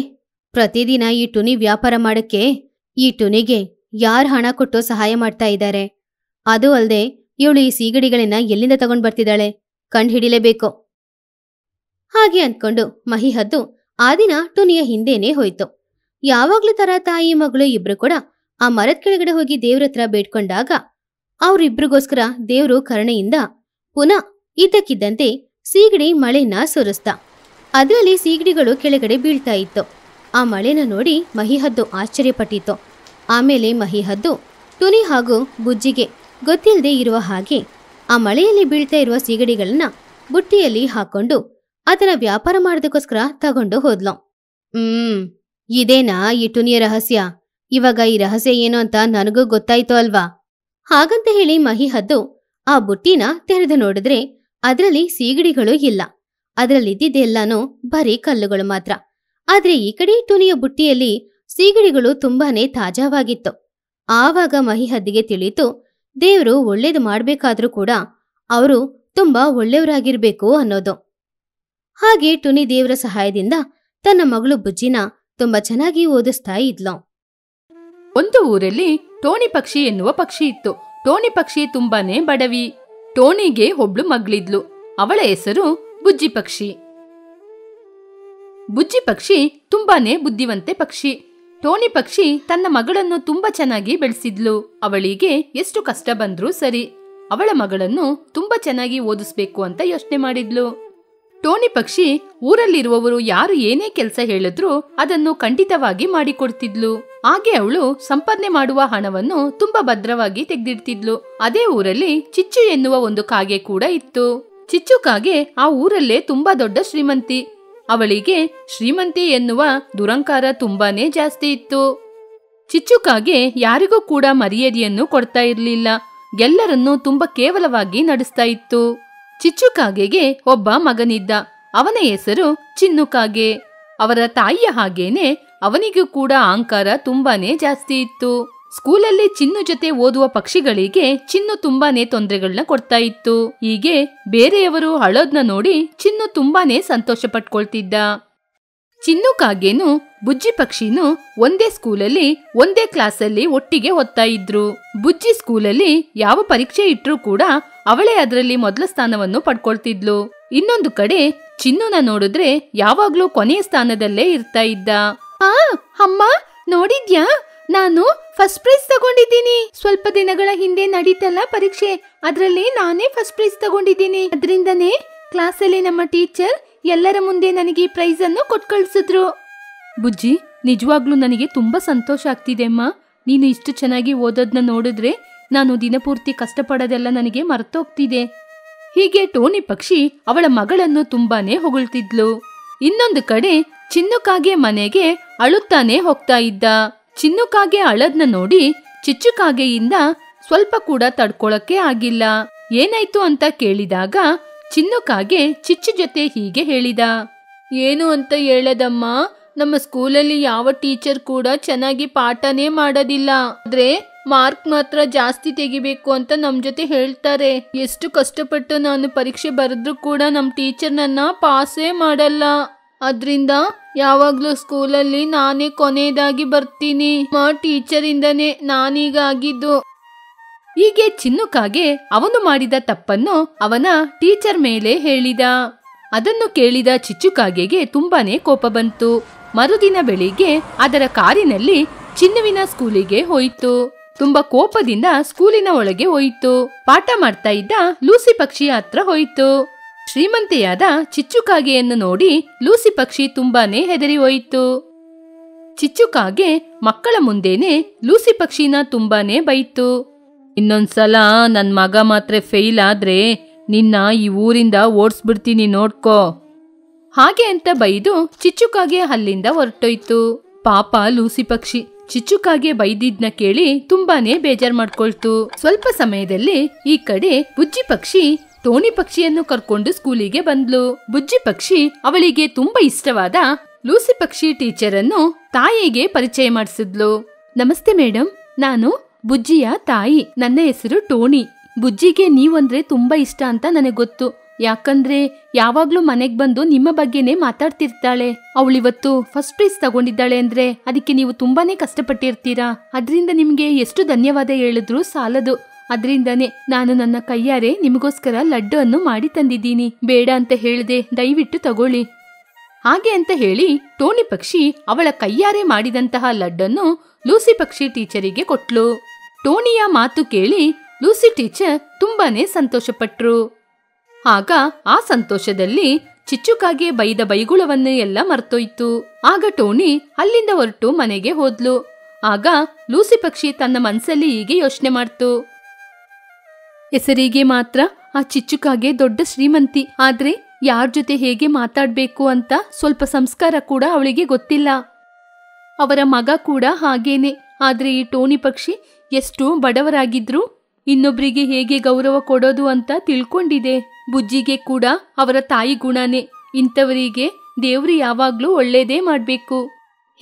ಪ್ರತಿದಿನ ಈ ಟುನಿ ವ್ಯಾಪಾರ ಮಾಡಕ್ಕೆ ಈ ಟುನಿಗೆ ಯಾರು ಹಣ ಕೊಟ್ಟು ಸಹಾಯ ಮಾಡ್ತಾ ಇದ್ದಾರೆ ಅದು ಅಲ್ಲದೆ ಇವಳು ಈ ಸೀಗಡಿಗಳನ್ನ ಎಲ್ಲಿಂದ ತಗೊಂಡ್ ಬರ್ತಿದ್ದಾಳೆ ಕಂಡ್ ಹಿಡಿಲೇಬೇಕು ಹಾಗೆ ಅಂದ್ಕೊಂಡು ಮಹಿ ಹದ್ದು ಆ ದಿನ ಟುನಿಯ ಹಿಂದೇನೆ ಹೋಯ್ತು ಯಾವಾಗ್ಲೂ ತರ ತಾಯಿ ಮಗಳು ಇಬ್ರು ಕೂಡ ಆ ಮರದ ಕೆಳಗಡೆ ಹೋಗಿ ದೇವ್ರ ಹತ್ರ ಬೇಡ್ಕೊಂಡಾಗ ಅವರಿಬ್ರಿಗೋಸ್ಕರ ದೇವರು ಕರುಣೆಯಿಂದ ಪುನಃ ಇದ್ದಕ್ಕಿದ್ದಂತೆ ಸೀಗಡಿ ಮಳೆನ ಸುರಿಸ್ತ ಅದರಲ್ಲಿ ಸೀಗಡಿಗಳು ಕೆಳಗಡೆ ಬೀಳ್ತಾ ಇತ್ತು ಆ ಮಳೆನ ನೋಡಿ ಮಹಿಹದ್ದು ಆಶ್ಚರ್ಯಪಟ್ಟಿತ್ತು ಆಮೇಲೆ ಮಹಿಹದ್ದು ತುನಿ ಹಾಗೂ ಬುಜ್ಜಿಗೆ ಗೊತ್ತಿಲ್ಲದೆ ಇರುವ ಹಾಗೆ ಆ ಮಳೆಯಲ್ಲಿ ಬೀಳ್ತಾ ಇರುವ ಸೀಗಡಿಗಳನ್ನ ಬುಟ್ಟಿಯಲ್ಲಿ ಹಾಕೊಂಡು ಅದನ್ನ ವ್ಯಾಪಾರ ಮಾಡೋದಕ್ಕೋಸ್ಕರ ತಗೊಂಡು ಹೋದ್ಲು ಹ್ಮ್ ಇದೇನಾ ಈ ಟುನಿಯ ರಹಸ್ಯ ಇವಾಗ ಈ ರಹಸ್ಯ ಏನು ಅಂತ ನನಗೂ ಗೊತ್ತಾಯ್ತೋ ಅಲ್ವಾ ಹಾಗಂತ ಹೇಳಿ ಮಹಿ ಹದ್ದು ಆ ಬುಟ್ಟಿನ ತೆರೆದು ನೋಡಿದ್ರೆ ಅದರಲ್ಲಿ ಸೀಗಡಿಗಳು ಇಲ್ಲ ಅದರಲ್ಲಿದ್ದೆಲ್ಲಾನು ಬರೀ ಕಲ್ಲುಗಳು ಮಾತ್ರ ಆದ್ರೆ ಈ ಕಡೆ ಟುನಿಯ ಬುಟ್ಟಿಯಲ್ಲಿ ಸೀಗಡಿಗಳು ತುಂಬಾನೇ ತಾಜಾವಾಗಿತ್ತು ಆವಾಗ ಮಹಿಹದ್ದಿಗೆ ತಿಳಿಯಿತು ದೇವರು ಒಳ್ಳೇದು ಮಾಡ್ಬೇಕಾದ್ರೂ ಕೂಡ ಅವರು ತುಂಬಾ ಒಳ್ಳೆಯವರಾಗಿರ್ಬೇಕು ಅನ್ನೋದು ಹಾಗೆ ಟುನಿ ದೇವರ ಸಹಾಯದಿಂದ ತನ್ನ ಮಗಳು ಬುಜ್ಜಿನ ತುಂಬಾ ಚೆನ್ನಾಗಿ ಓದಿಸ್ತಾ ಇದ್ಲು ಒಂದು ಊರಲ್ಲಿ ಟೋಣಿ ಪಕ್ಷಿ ಎನ್ನುವ ಪಕ್ಷಿ ಇತ್ತು ಟೋಣಿ ಪಕ್ಷಿ ತುಂಬಾನೇ ಬಡವಿ ಟೋಣಿಗೆ ಒಬ್ಳು ಮಗಳಿದ್ಲು ಅವಳ ಹೆಸರು ಬುಜ್ಜಿ ಪಕ್ಷಿ ಬುಜ್ಜಿ ಪಕ್ಷಿ ತುಂಬಾನೇ ಬುದ್ಧಿವಂತೆ ಪಕ್ಷಿ ಟೋಣಿ ಪಕ್ಷಿ ತನ್ನ ಮಗಳನ್ನು ತುಂಬಾ ಚೆನ್ನಾಗಿ ಬೆಳೆಸಿದ್ಲು ಅವಳಿಗೆ ಎಷ್ಟು ಕಷ್ಟ ಬಂದ್ರೂ ಸರಿ ಅವಳ ಮಗಳನ್ನು ತುಂಬಾ ಚೆನ್ನಾಗಿ ಓದಿಸ್ಬೇಕು ಅಂತ ಯೋಚನೆ ಮಾಡಿದ್ಲು ಟೋನಿ ಪಕ್ಷಿ ಊರಲ್ಲಿರುವವರು ಯಾರು ಏನೇ ಕೆಲಸ ಹೇಳಿದ್ರು ಅದನ್ನು ಖಂಡಿತವಾಗಿ ಮಾಡಿಕೊಡ್ತಿದ್ಲು ಹಾಗೆ ಅವಳು ಸಂಪಾದನೆ ಮಾಡುವ ಹಣವನ್ನು ತುಂಬಾ ಭದ್ರವಾಗಿ ತೆಗೆದಿಡ್ತಿದ್ಲು ಅದೇ ಊರಲ್ಲಿ ಚಿಚ್ಚು ಎನ್ನುವ ಒಂದು ಕಾಗೆ ಕೂಡ ಇತ್ತು ಚಿಚ್ಚು ಕಾಗೆ ಆ ಊರಲ್ಲೇ ತುಂಬಾ ದೊಡ್ಡ ಶ್ರೀಮಂತಿ ಅವಳಿಗೆ ಶ್ರೀಮಂತಿ ಎನ್ನುವ ದುರಂಕಾರ ತುಂಬಾನೇ ಜಾಸ್ತಿ ಇತ್ತು ಚಿಚ್ಚು ಕಾಗೆ ಯಾರಿಗೂ ಕೂಡ ಮರ್ಯಾದೆಯನ್ನು ಕೊಡ್ತಾ ಇರಲಿಲ್ಲ ಎಲ್ಲರನ್ನೂ ತುಂಬಾ ಕೇವಲವಾಗಿ ನಡೆಸ್ತಾ ಇತ್ತು ಚಿಚ್ಚುಕಾಗೆಗೆ ಒಬ್ಬ ಮಗನಿದ್ದ ಅವನ ಹೆಸರು ಚಿನ್ನುಕಾಗೆ ಅವರ ತಾಯಿಯ ಹಾಗೇನೆ ಅವನಿಗೂ ಕೂಡ ಅಹಂಕಾರ ತುಂಬಾನೇ ಜಾಸ್ತಿ ಇತ್ತು ಸ್ಕೂಲಲ್ಲಿ ಚಿನ್ನು ಜೊತೆ ಓದುವ ಪಕ್ಷಿಗಳಿಗೆ ಚಿನ್ನು ತುಂಬಾನೇ ತೊಂದರೆಗಳನ್ನ ಕೊಡ್ತಾ ಇತ್ತು ಹೀಗೆ ಬೇರೆಯವರು ಹಳೋದ್ನ ನೋಡಿ ಚಿನ್ನು ತುಂಬಾನೇ ಸಂತೋಷ ಪಟ್ಕೊಳ್ತಿದ್ದ ಚಿನ್ನುಕಾಗೇನು ಬುಜ್ಜಿ ಪಕ್ಷಿನೂ ಒಂದೇ ಸ್ಕೂಲಲ್ಲಿ ಒಂದೇ ಕ್ಲಾಸಲ್ಲಿ ಒಟ್ಟಿಗೆ ಹೊತ್ತಾ ಇದ್ರು ಬುಜ್ಜಿ ಸ್ಕೂಲಲ್ಲಿ ಯಾವ ಪರೀಕ್ಷೆ ಇಟ್ರೂ ಕೂಡ ಅವಳೇ ಅದರಲ್ಲಿ ಮೊದಲ ಸ್ಥಾನವನ್ನು ಪಡ್ಕೊಳ್ತಿದ್ಲು ಇನ್ನೊಂದು ಕಡೆ ಚಿನ್ನುನ ನೋಡಿದ್ರೆ ಯಾವಾಗ್ಲೂ ಕೊನೆಯ ಸ್ಥಾನದಲ್ಲೇ ಇರ್ತಾ ಇದ್ದ ಆ ಅಮ್ಮ ನೋಡಿದ್ಯಾ ನಾನು ಫಸ್ಟ್ ಪ್ರೈಸ್ ತಗೊಂಡಿದ್ದೀನಿ ಸ್ವಲ್ಪ ದಿನಗಳ ಹಿಂದೆ ನಡೀತಲ್ಲ ಪರೀಕ್ಷೆ ಅದರಲ್ಲಿ ನಾನೇ ಫಸ್ಟ್ ಪ್ರೈಸ್ ತಗೊಂಡಿದ್ದೀನಿ ಅದರಿಂದನೇ ಕ್ಲಾಸಲ್ಲಿ ನಮ್ಮ ಟೀಚರ್ ಎಲ್ಲರ ಮುಂದೆ ನನಗೆ ಪ್ರೈಸ್ ಅನ್ನು ಕೊಟ್ಕಳಿಸಿದ್ರು ಬುಜ್ಜಿ ನಿಜವಾಗ್ಲೂ ನನಗೆ ತುಂಬಾ ಸಂತೋಷ ಆಗ್ತಿದೆ ಅಮ್ಮ ನೀನು ಇಷ್ಟು ಚೆನ್ನಾಗಿ ಓದೋದ್ನ ನೋಡಿದ್ರೆ ನಾನು ದಿನಪೂರ್ತಿ ಕಷ್ಟಪಡೋದೆಲ್ಲ ನನಗೆ ಮರ್ತೋಗ್ತಿದೆ ಹೀಗೆ ಟೋನಿ ಪಕ್ಷಿ ಅವಳ ಮಗಳನ್ನು ತುಂಬಾನೇ ಹೊಗಳ್ತಿದ್ಲು ಇನ್ನೊಂದು ಕಡೆ ಚಿನ್ನುಕಾಗೆ ಮನೆಗೆ ಅಳುತ್ತಾನೆ ಹೋಗ್ತಾ ಇದ್ದ ಚಿನ್ನುಕಾಗೆ ಅಳದ್ನ ನೋಡಿ ಚಿಚ್ಚುಕಾಗೆಯಿಂದ ಸ್ವಲ್ಪ ಕೂಡ ತಡ್ಕೊಳಕ್ಕೆ ಆಗಿಲ್ಲ ಏನಾಯ್ತು ಅಂತ ಕೇಳಿದಾಗ ಚಿನ್ನುಕಾಗೆ ಚಿಚ್ಚು ಜೊತೆ ಹೀಗೆ ಹೇಳಿದ ಏನು ಅಂತ ಹೇಳದಮ್ಮ ನಮ್ಮ ಸ್ಕೂಲಲ್ಲಿ ಯಾವ ಟೀಚರ್ ಕೂಡ ಚೆನ್ನಾಗಿ ಪಾಠನೇ ಮಾಡೋದಿಲ್ಲ ಆದ್ರೆ ಮಾರ್ಕ್ ಮಾತ್ರ ಜಾಸ್ತಿ ತೆಗಿಬೇಕು ಅಂತ ನಮ್ ಜೊತೆ ಹೇಳ್ತಾರೆ ಎಷ್ಟು ಕಷ್ಟಪಟ್ಟು ನಾನು ಪರೀಕ್ಷೆ ಬರೆದ್ರು ಕೂಡ ನಮ್ಮ ಟೀಚರ್ ನನ್ನ ಪಾಸೇ ಮಾಡಲ್ಲ ಅದ್ರಿಂದ ಯಾವಾಗ್ಲೂ ಸ್ಕೂಲಲ್ಲಿ ನಾನೇ ಕೊನೆಯದಾಗಿ ಬರ್ತೀನಿ ಮಾ ಇಂದನೇ ನಾನೀಗ ಆಗಿದ್ದು ಹೀಗೆ ಚಿನ್ನುಕಾಗೆ ಅವನು ಮಾಡಿದ ತಪ್ಪನ್ನು ಅವನ ಟೀಚರ್ ಮೇಲೆ ಹೇಳಿದ ಅದನ್ನು ಕೇಳಿದ ಚಿಚ್ಚುಕಾಗೆಗೆ ತುಂಬಾನೇ ಕೋಪ ಬಂತು ಮರುದಿನ ಬೆಳಿಗ್ಗೆ ಅದರ ಕಾರಿನಲ್ಲಿ ಚಿನ್ನುವಿನ ಸ್ಕೂಲಿಗೆ ಹೋಯಿತು ತುಂಬಾ ಕೋಪದಿಂದ ಸ್ಕೂಲಿನ ಒಳಗೆ ಹೋಯಿತು ಪಾಠ ಮಾಡ್ತಾ ಇದ್ದ ಲೂಸಿ ಪಕ್ಷಿ ಹತ್ರ ಹೋಯಿತು ಶ್ರೀಮಂತೆಯಾದ ಚಿಚ್ಚುಕಾಗೆಯನ್ನು ನೋಡಿ ಲೂಸಿ ಪಕ್ಷಿ ತುಂಬಾನೇ ಹೆದರಿ ಹೋಯಿತು ಚಿಚ್ಚುಕಾಗೆ ಮಕ್ಕಳ ಮುಂದೇನೆ ಲೂಸಿ ಪಕ್ಷಿನ ತುಂಬಾನೇ ಬೈತು ಇನ್ನೊಂದ್ಸಲ ನನ್ನ ಮಗ ಮಾತ್ರ ಫೇಲ್ ಆದ್ರೆ ನಿನ್ನ ಈ ಊರಿಂದ ಓಡಿಸ್ಬಿಡ್ತೀನಿ ನೋಡ್ಕೋ ಹಾಗೆ ಅಂತ ಬೈದು ಚಿಚ್ಚುಕಾಗೆ ಅಲ್ಲಿಂದ ಹೊರಟೋಯ್ತು ಪಾಪ ಲೂಸಿ ಪಕ್ಷಿ ಚಿಚ್ಚುಕಾಗೆ ಬೈದಿದ್ನ ಕೇಳಿ ತುಂಬಾನೇ ಬೇಜಾರ್ ಮಾಡ್ಕೊಳ್ತು ಸ್ವಲ್ಪ ಸಮಯದಲ್ಲಿ ಈ ಕಡೆ ಬುಜ್ಜಿ ಪಕ್ಷಿ ಟೋನಿ ಪಕ್ಷಿಯನ್ನು ಕರ್ಕೊಂಡು ಸ್ಕೂಲಿಗೆ ಬಂದ್ಲು ಬುಜ್ಜಿ ಪಕ್ಷಿ ಅವಳಿಗೆ ತುಂಬಾ ಇಷ್ಟವಾದ ಲೂಸಿ ಪಕ್ಷಿ ಟೀಚರ್ ಅನ್ನು ತಾಯಿಗೆ ಪರಿಚಯ ಮಾಡಿಸಿದ್ಲು ನಮಸ್ತೆ ಮೇಡಮ್ ನಾನು ಬುಜ್ಜಿಯ ತಾಯಿ ನನ್ನ ಹೆಸರು ಟೋಣಿ ಬುಜ್ಜಿಗೆ ನೀವಂದ್ರೆ ತುಂಬಾ ಇಷ್ಟ ಅಂತ ನನಗೆ ಗೊತ್ತು ಯಾಕಂದ್ರೆ ಯಾವಾಗ್ಲೂ ಮನೆಗ್ ಬಂದು ನಿಮ್ಮ ಬಗ್ಗೆನೇ ಮಾತಾಡ್ತಿರ್ತಾಳೆ ಅವಳಿವತ್ತು ಫಸ್ಟ್ ಪ್ರೈಸ್ ತಗೊಂಡಿದ್ದಾಳೆ ಅಂದ್ರೆ ಅದಕ್ಕೆ ನೀವು ತುಂಬಾನೇ ಕಷ್ಟಪಟ್ಟಿರ್ತೀರಾ ಅದರಿಂದ ನಿಮ್ಗೆ ಎಷ್ಟು ಧನ್ಯವಾದ ಹೇಳಿದ್ರು ಸಾಲದು ಅದ್ರಿಂದಾನೆ ನಾನು ನನ್ನ ಕೈಯಾರೆ ನಿಮಗೋಸ್ಕರ ಲಡ್ಡು ಅನ್ನು ಮಾಡಿ ತಂದಿದ್ದೀನಿ ಬೇಡ ಅಂತ ಹೇಳಿದೆ ದಯವಿಟ್ಟು ತಗೊಳ್ಳಿ ಹಾಗೆ ಅಂತ ಹೇಳಿ ಟೋಣಿ ಪಕ್ಷಿ ಅವಳ ಕೈಯಾರೆ ಮಾಡಿದಂತಹ ಲಡ್ಡನ್ನು ಲೂಸಿ ಪಕ್ಷಿ ಟೀಚರಿಗೆ ಕೊಟ್ಲು ಟೋನಿಯ ಮಾತು ಕೇಳಿ ಲೂಸಿ ಟೀಚರ್ ತುಂಬಾನೇ ಸಂತೋಷಪಟ್ರು ಆಗ ಆ ಸಂತೋಷದಲ್ಲಿ ಚಿಚ್ಚುಕಾಗೆ ಬೈದ ಬೈಗುಳವನ್ನು ಎಲ್ಲ ಮರ್ತೋಯ್ತು ಆಗ ಟೋನಿ ಅಲ್ಲಿಂದ ಹೊರಟು ಮನೆಗೆ ಹೋದ್ಲು ಆಗ ಲೂಸಿ ಪಕ್ಷಿ ತನ್ನ ಮನಸ್ಸಲ್ಲಿ ಹೀಗೆ ಯೋಚನೆ ಮಾಡ್ತು ಹೆಸರಿಗೆ ಮಾತ್ರ ಆ ಚಿಚ್ಚುಕಾಗೆ ದೊಡ್ಡ ಶ್ರೀಮಂತಿ ಆದ್ರೆ ಯಾರ ಜೊತೆ ಹೇಗೆ ಮಾತಾಡ್ಬೇಕು ಅಂತ ಸ್ವಲ್ಪ ಸಂಸ್ಕಾರ ಕೂಡ ಅವಳಿಗೆ ಗೊತ್ತಿಲ್ಲ ಅವರ ಮಗ ಕೂಡ ಹಾಗೇನೆ ಆದ್ರೆ ಈ ಟೋನಿ ಪಕ್ಷಿ ಎಷ್ಟು ಬಡವರಾಗಿದ್ರು ಇನ್ನೊಬ್ರಿಗೆ ಹೇಗೆ ಗೌರವ ಕೊಡೋದು ಅಂತ ತಿಳ್ಕೊಂಡಿದೆ ಬುಜ್ಜಿಗೆ ಕೂಡ ಅವರ ತಾಯಿ ಗುಣನೇ ಇಂಥವರಿಗೆ ದೇವ್ರು ಯಾವಾಗ್ಲೂ ಒಳ್ಳೇದೇ ಮಾಡ್ಬೇಕು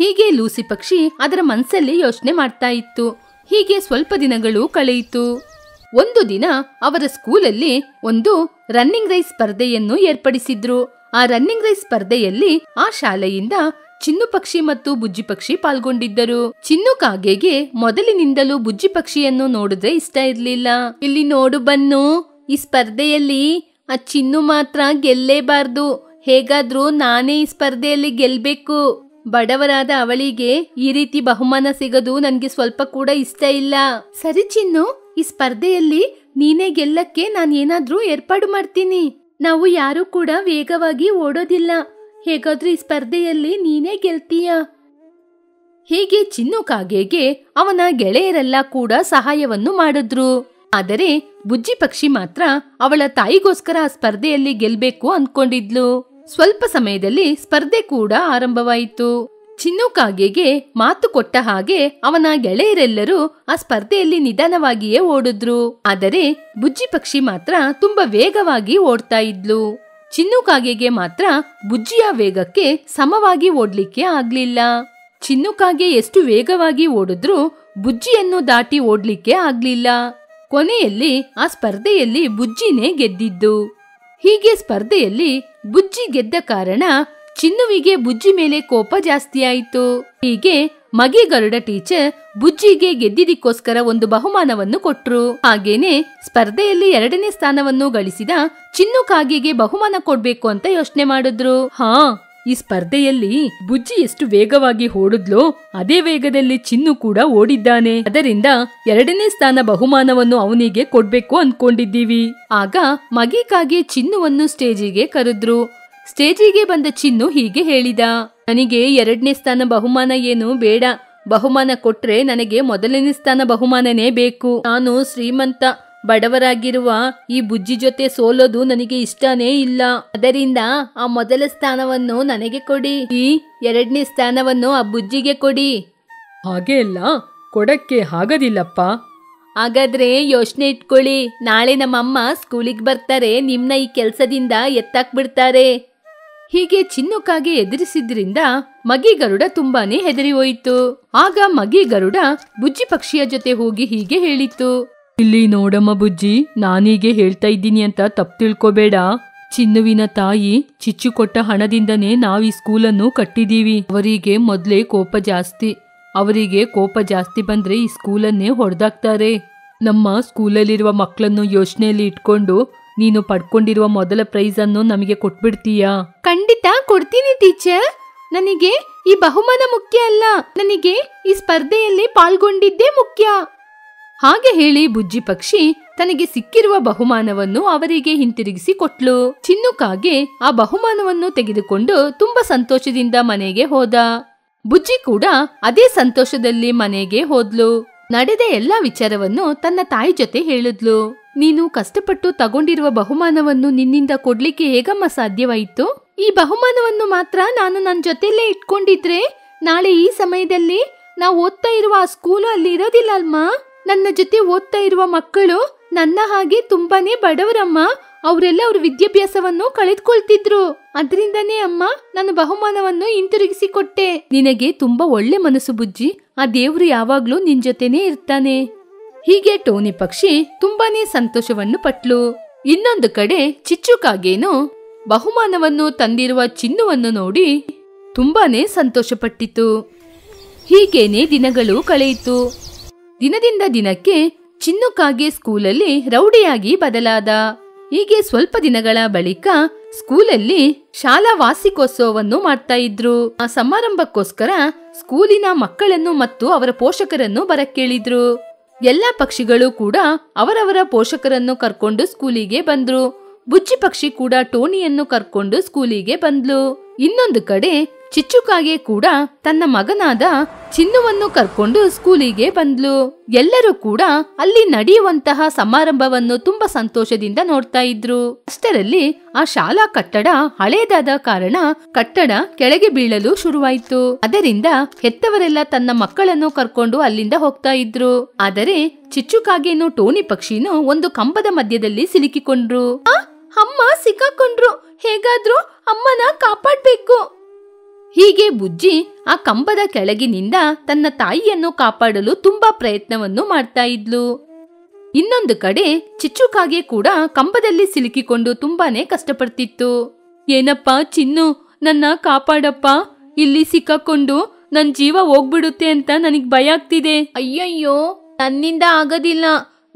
ಹೀಗೆ ಲೂಸಿ ಪಕ್ಷಿ ಅದರ ಮನಸ್ಸಲ್ಲಿ ಯೋಚನೆ ಮಾಡ್ತಾ ಇತ್ತು ಹೀಗೆ ಸ್ವಲ್ಪ ದಿನಗಳು ಕಳೆಯಿತು ಒಂದು ದಿನ ಅವರ ಸ್ಕೂಲಲ್ಲಿ ಒಂದು ರನ್ನಿಂಗ್ ರೈಸ್ ಸ್ಪರ್ಧೆಯನ್ನು ಏರ್ಪಡಿಸಿದ್ರು ಆ ರನ್ನಿಂಗ್ ರೈಸ್ ಸ್ಪರ್ಧೆಯಲ್ಲಿ ಆ ಶಾಲೆಯಿಂದ ಚಿನ್ನು ಪಕ್ಷಿ ಮತ್ತು ಬುಜ್ಜಿ ಪಕ್ಷಿ ಪಾಲ್ಗೊಂಡಿದ್ದರು ಚಿನ್ನು ಕಾಗೆಗೆ ಮೊದಲಿನಿಂದಲೂ ಬುಜ್ಜಿ ಪಕ್ಷಿಯನ್ನು ನೋಡಿದ್ರೆ ಇಷ್ಟ ಇರಲಿಲ್ಲ ಇಲ್ಲಿ ನೋಡು ಬನ್ನು ಈ ಸ್ಪರ್ಧೆಯಲ್ಲಿ ಆ ಚಿನ್ನು ಮಾತ್ರ ಗೆಲ್ಲೇಬಾರ್ದು ಹೇಗಾದ್ರೂ ನಾನೇ ಈ ಸ್ಪರ್ಧೆಯಲ್ಲಿ ಗೆಲ್ಬೇಕು ಬಡವರಾದ ಅವಳಿಗೆ ಈ ರೀತಿ ಬಹುಮಾನ ಸಿಗದು ನನ್ಗೆ ಸ್ವಲ್ಪ ಕೂಡ ಇಷ್ಟ ಇಲ್ಲ ಸರಿ ಚಿನ್ನು ಈ ಸ್ಪರ್ಧೆಯಲ್ಲಿ ನೀನೇ ಗೆಲ್ಲಕ್ಕೆ ನಾನು ಏನಾದ್ರೂ ಏರ್ಪಾಡು ಮಾಡ್ತೀನಿ ನಾವು ಯಾರು ಕೂಡ ವೇಗವಾಗಿ ಓಡೋದಿಲ್ಲ ಹೇಗಾದ್ರೂ ಈ ಸ್ಪರ್ಧೆಯಲ್ಲಿ ನೀನೇ ಗೆಲ್ತೀಯ ಹೀಗೆ ಚಿನ್ನು ಕಾಗೆಗೆ ಅವನ ಗೆಳೆಯರೆಲ್ಲ ಕೂಡ ಸಹಾಯವನ್ನು ಮಾಡಿದ್ರು ಆದರೆ ಬುಜ್ಜಿ ಪಕ್ಷಿ ಮಾತ್ರ ಅವಳ ತಾಯಿಗೋಸ್ಕರ ಆ ಸ್ಪರ್ಧೆಯಲ್ಲಿ ಗೆಲ್ಬೇಕು ಅನ್ಕೊಂಡಿದ್ಲು ಸ್ವಲ್ಪ ಸಮಯದಲ್ಲಿ ಸ್ಪರ್ಧೆ ಕೂಡ ಆರಂಭವಾಯಿತು ಚಿನ್ನು ಕಾಗೆಗೆ ಮಾತು ಕೊಟ್ಟ ಹಾಗೆ ಅವನ ಗೆಳೆಯರೆಲ್ಲರೂ ಆ ಸ್ಪರ್ಧೆಯಲ್ಲಿ ನಿಧಾನವಾಗಿಯೇ ಓಡಿದ್ರು ಆದರೆ ಬುಜ್ಜಿ ಪಕ್ಷಿ ಮಾತ್ರ ತುಂಬಾ ವೇಗವಾಗಿ ಓಡ್ತಾ ಇದ್ಲು ಚಿನ್ನುಕಾಗೆಗೆ ಮಾತ್ರ ಬುಜ್ಜಿಯ ವೇಗಕ್ಕೆ ಸಮವಾಗಿ ಓಡ್ಲಿಕ್ಕೆ ಆಗ್ಲಿಲ್ಲ ಚಿನ್ನುಕಾಗೆ ಎಷ್ಟು ವೇಗವಾಗಿ ಓಡಿದ್ರೂ ಬುಜ್ಜಿಯನ್ನು ದಾಟಿ ಓಡ್ಲಿಕ್ಕೆ ಆಗ್ಲಿಲ್ಲ ಕೊನೆಯಲ್ಲಿ ಆ ಸ್ಪರ್ಧೆಯಲ್ಲಿ ಬುಜ್ಜಿನೇ ಗೆದ್ದಿದ್ದು ಹೀಗೆ ಸ್ಪರ್ಧೆಯಲ್ಲಿ ಬುಜ್ಜಿ ಗೆದ್ದ ಕಾರಣ ಚಿನ್ನುವಿಗೆ ಬುಜ್ಜಿ ಮೇಲೆ ಕೋಪ ಆಯಿತು ಹೀಗೆ ಮಗಿ ಗರುಡ ಟೀಚರ್ ಬುಜ್ಜಿಗೆ ಗೆದ್ದಿದ್ದಕ್ಕೋಸ್ಕರ ಒಂದು ಬಹುಮಾನವನ್ನು ಕೊಟ್ರು ಹಾಗೇನೆ ಸ್ಪರ್ಧೆಯಲ್ಲಿ ಎರಡನೇ ಸ್ಥಾನವನ್ನು ಗಳಿಸಿದ ಚಿನ್ನು ಕಾಗೆಗೆ ಬಹುಮಾನ ಕೊಡ್ಬೇಕು ಅಂತ ಯೋಚನೆ ಮಾಡಿದ್ರು ಹಾ ಈ ಸ್ಪರ್ಧೆಯಲ್ಲಿ ಬುಜ್ಜಿ ಎಷ್ಟು ವೇಗವಾಗಿ ಓಡಿದ್ಲೋ ಅದೇ ವೇಗದಲ್ಲಿ ಚಿನ್ನು ಕೂಡ ಓಡಿದ್ದಾನೆ ಅದರಿಂದ ಎರಡನೇ ಸ್ಥಾನ ಬಹುಮಾನವನ್ನು ಅವನಿಗೆ ಕೊಡ್ಬೇಕು ಅನ್ಕೊಂಡಿದ್ದೀವಿ ಆಗ ಮಗಿ ಕಾಗೆ ಚಿನ್ನುವನ್ನು ಸ್ಟೇಜಿಗೆ ಕರೆದ್ರು ಸ್ಟೇಜಿಗೆ ಬಂದ ಚಿನ್ನು ಹೀಗೆ ಹೇಳಿದ ನನಗೆ ಎರಡನೇ ಸ್ಥಾನ ಬಹುಮಾನ ಏನು ಬೇಡ ಬಹುಮಾನ ಕೊಟ್ರೆ ನನಗೆ ಮೊದಲನೇ ಸ್ಥಾನ ಬಹುಮಾನನೇ ಬೇಕು ನಾನು ಶ್ರೀಮಂತ ಬಡವರಾಗಿರುವ ಈ ಬುಜ್ಜಿ ಜೊತೆ ಸೋಲೋದು ನನಗೆ ಇಷ್ಟನೇ ಇಲ್ಲ ಅದರಿಂದ ಆ ಮೊದಲ ಸ್ಥಾನವನ್ನು ನನಗೆ ಕೊಡಿ ಈ ಎರಡನೇ ಸ್ಥಾನವನ್ನು ಆ ಬುಜ್ಜಿಗೆ ಕೊಡಿ ಹಾಗೆ ಅಲ್ಲ ಕೊಡಕ್ಕೆ ಆಗದಿಲ್ಲಪ್ಪ ಹಾಗಾದ್ರೆ ಯೋಚನೆ ಇಟ್ಕೊಳ್ಳಿ ನಾಳೆ ನಮ್ಮಮ್ಮ ಸ್ಕೂಲಿಗೆ ಬರ್ತಾರೆ ನಿಮ್ನ ಈ ಕೆಲಸದಿಂದ ಎತ್ತಾಕ್ಬಿಡ್ತಾರೆ ಹೀಗೆ ಚಿನ್ನುಕಾಗೆ ಎದುರಿಸಿದ್ರಿಂದ ಮಗಿ ಗರುಡ ತುಂಬಾನೇ ಹೆದರಿ ಹೋಯಿತು ಆಗ ಮಗಿ ಗರುಡ ಬುಜ್ಜಿ ಪಕ್ಷಿಯ ಜೊತೆ ಹೋಗಿ ಹೀಗೆ ಹೇಳಿತ್ತು ಇಲ್ಲಿ ನೋಡಮ್ಮ ಬುಜ್ಜಿ ನಾನೀಗೆ ಹೇಳ್ತಾ ಇದ್ದೀನಿ ಅಂತ ತಪ್ಪು ತಿಳ್ಕೊಬೇಡ ಚಿನ್ನುವಿನ ತಾಯಿ ಚಿಚ್ಚು ಕೊಟ್ಟ ಹಣದಿಂದನೇ ನಾವು ಈ ಸ್ಕೂಲನ್ನು ಕಟ್ಟಿದೀವಿ ಅವರಿಗೆ ಮೊದಲೇ ಕೋಪ ಜಾಸ್ತಿ ಅವರಿಗೆ ಕೋಪ ಜಾಸ್ತಿ ಬಂದ್ರೆ ಈ ಸ್ಕೂಲನ್ನೇ ಹೊಡೆದಾಕ್ತಾರೆ ನಮ್ಮ ಸ್ಕೂಲಲ್ಲಿರುವ ಮಕ್ಕಳನ್ನು ಯೋಚನೆಯಲ್ಲಿ ಇಟ್ಕೊಂಡು ನೀನು ಪಡ್ಕೊಂಡಿರುವ ಮೊದಲ ಪ್ರೈಸ್ ಅನ್ನು ನಮಗೆ ಕೊಟ್ಬಿಡ್ತೀಯಾ ಖಂಡಿತ ಕೊಡ್ತೀನಿ ಟೀಚರ್ ನನಗೆ ಈ ಬಹುಮಾನ ಮುಖ್ಯ ಅಲ್ಲ ನನಗೆ ಈ ಸ್ಪರ್ಧೆಯಲ್ಲಿ ಪಾಲ್ಗೊಂಡಿದ್ದೇ ಮುಖ್ಯ ಹಾಗೆ ಹೇಳಿ ಬುಜ್ಜಿ ಪಕ್ಷಿ ತನಗೆ ಸಿಕ್ಕಿರುವ ಬಹುಮಾನವನ್ನು ಅವರಿಗೆ ಹಿಂತಿರುಗಿಸಿ ಕೊಟ್ಲು ಚಿನ್ನುಕಾಗೆ ಆ ಬಹುಮಾನವನ್ನು ತೆಗೆದುಕೊಂಡು ತುಂಬಾ ಸಂತೋಷದಿಂದ ಮನೆಗೆ ಹೋದ ಬುಜ್ಜಿ ಕೂಡ ಅದೇ ಸಂತೋಷದಲ್ಲಿ ಮನೆಗೆ ಹೋದ್ಲು ನಡೆದ ಎಲ್ಲಾ ವಿಚಾರವನ್ನು ತನ್ನ ತಾಯಿ ಜೊತೆ ಹೇಳಿದ್ಲು ನೀನು ಕಷ್ಟಪಟ್ಟು ತಗೊಂಡಿರುವ ಬಹುಮಾನವನ್ನು ನಿನ್ನಿಂದ ಕೊಡ್ಲಿಕ್ಕೆ ಹೇಗಮ್ಮ ಸಾಧ್ಯವಾಯಿತು ಈ ಬಹುಮಾನವನ್ನು ಮಾತ್ರ ನಾನು ನನ್ನ ಜೊತೆಲ್ಲೇ ಇಟ್ಕೊಂಡಿದ್ರೆ ನಾಳೆ ಈ ಸಮಯದಲ್ಲಿ ನಾವು ಓದ್ತಾ ಇರುವ ಆ ಸ್ಕೂಲು ಅಲ್ಲಿ ಇರೋದಿಲ್ಲ ನನ್ನ ಜೊತೆ ಓದ್ತಾ ಇರುವ ಮಕ್ಕಳು ನನ್ನ ಹಾಗೆ ತುಂಬಾನೇ ಬಡವರಮ್ಮ ಅವರೆಲ್ಲ ಅವ್ರ ವಿದ್ಯಾಭ್ಯಾಸವನ್ನು ಕಳೆದುಕೊಳ್ತಿದ್ರು ಅದರಿಂದನೇ ಅಮ್ಮ ನನ್ನ ಬಹುಮಾನವನ್ನು ಹಿಂತಿರುಗಿಸಿ ಕೊಟ್ಟೆ ನಿನಗೆ ತುಂಬಾ ಒಳ್ಳೆ ಮನಸ್ಸು ಬುಜ್ಜಿ ಆ ದೇವ್ರು ಯಾವಾಗ್ಲೂ ನಿನ್ ಜೊತೆನೆ ಇರ್ತಾನೆ ಹೀಗೆ ಟೋನಿ ಪಕ್ಷಿ ತುಂಬಾನೇ ಸಂತೋಷವನ್ನು ಪಟ್ಲು ಇನ್ನೊಂದು ಕಡೆ ಚಿಚ್ಚು ಕಾಗೇನು ಬಹುಮಾನವನ್ನು ತಂದಿರುವ ಚಿನ್ನುವನ್ನು ನೋಡಿ ತುಂಬಾನೇ ಸಂತೋಷಪಟ್ಟಿತು ಹೀಗೇನೆ ದಿನಗಳು ಕಳೆಯಿತು ದಿನದಿಂದ ದಿನಕ್ಕೆ ಚಿನ್ನು ಕಾಗೆ ಸ್ಕೂಲಲ್ಲಿ ರೌಡಿಯಾಗಿ ಬದಲಾದ ಹೀಗೆ ಸ್ವಲ್ಪ ದಿನಗಳ ಬಳಿಕ ಸ್ಕೂಲಲ್ಲಿ ಶಾಲಾ ವಾರ್ಷಿಕೋತ್ಸವವನ್ನು ಮಾಡ್ತಾ ಇದ್ರು ಆ ಸಮಾರಂಭಕ್ಕೋಸ್ಕರ ಸ್ಕೂಲಿನ ಮಕ್ಕಳನ್ನು ಮತ್ತು ಅವರ ಪೋಷಕರನ್ನು ಬರಕ್ಕೇಳಿದ್ರು ಎಲ್ಲ ಪಕ್ಷಿಗಳು ಕೂಡ ಅವರವರ ಪೋಷಕರನ್ನು ಕರ್ಕೊಂಡು ಸ್ಕೂಲಿಗೆ ಬಂದ್ರು ಬುಚ್ಚಿ ಪಕ್ಷಿ ಕೂಡ ಟೋನಿಯನ್ನು ಕರ್ಕೊಂಡು ಸ್ಕೂಲಿಗೆ ಬಂದ್ಲು ಇನ್ನೊಂದು ಕಡೆ ಚಿಚ್ಚುಕಾಗೆ ಕೂಡ ತನ್ನ ಮಗನಾದ ಚಿನ್ನುವನ್ನು ಕರ್ಕೊಂಡು ಸ್ಕೂಲಿಗೆ ಬಂದ್ಲು ಎಲ್ಲರೂ ಕೂಡ ಅಲ್ಲಿ ನಡೆಯುವಂತಹ ಸಮಾರಂಭವನ್ನು ತುಂಬಾ ಸಂತೋಷದಿಂದ ನೋಡ್ತಾ ಇದ್ರು ಅಷ್ಟರಲ್ಲಿ ಆ ಶಾಲಾ ಕಟ್ಟಡ ಹಳೇದಾದ ಕಾರಣ ಕಟ್ಟಡ ಕೆಳಗೆ ಬೀಳಲು ಶುರುವಾಯಿತು ಅದರಿಂದ ಹೆತ್ತವರೆಲ್ಲ ತನ್ನ ಮಕ್ಕಳನ್ನು ಕರ್ಕೊಂಡು ಅಲ್ಲಿಂದ ಹೋಗ್ತಾ ಇದ್ರು ಆದರೆ ಚಿಚ್ಚುಕಾಗೇನು ಟೋನಿ ಪಕ್ಷಿನು ಒಂದು ಕಂಬದ ಮಧ್ಯದಲ್ಲಿ ಸಿಲುಕಿಕೊಂಡ್ರು ಅಮ್ಮ ಸಿಕ್ಕಾಕೊಂಡ್ರು ಹೇಗಾದ್ರೂ ಅಮ್ಮನ ಕಾಪಾಡ್ಬೇಕು ಹೀಗೆ ಬುಜ್ಜಿ ಆ ಕಂಬದ ಕೆಳಗಿನಿಂದ ತನ್ನ ತಾಯಿಯನ್ನು ಕಾಪಾಡಲು ತುಂಬಾ ಪ್ರಯತ್ನವನ್ನು ಮಾಡ್ತಾ ಇದ್ಲು ಇನ್ನೊಂದು ಕಡೆ ಚಿಚ್ಚುಕಾಗೆ ಕೂಡ ಕಂಬದಲ್ಲಿ ಸಿಲುಕಿಕೊಂಡು ತುಂಬಾನೇ ಕಷ್ಟಪಡ್ತಿತ್ತು ಏನಪ್ಪ ಚಿನ್ನು ನನ್ನ ಕಾಪಾಡಪ್ಪ ಇಲ್ಲಿ ಸಿಕ್ಕಾಕೊಂಡು ನನ್ ಜೀವ ಹೋಗ್ಬಿಡುತ್ತೆ ಅಂತ ನನಗ್ ಭಯ ಆಗ್ತಿದೆ ಅಯ್ಯಯ್ಯೋ ನನ್ನಿಂದ ಆಗೋದಿಲ್ಲ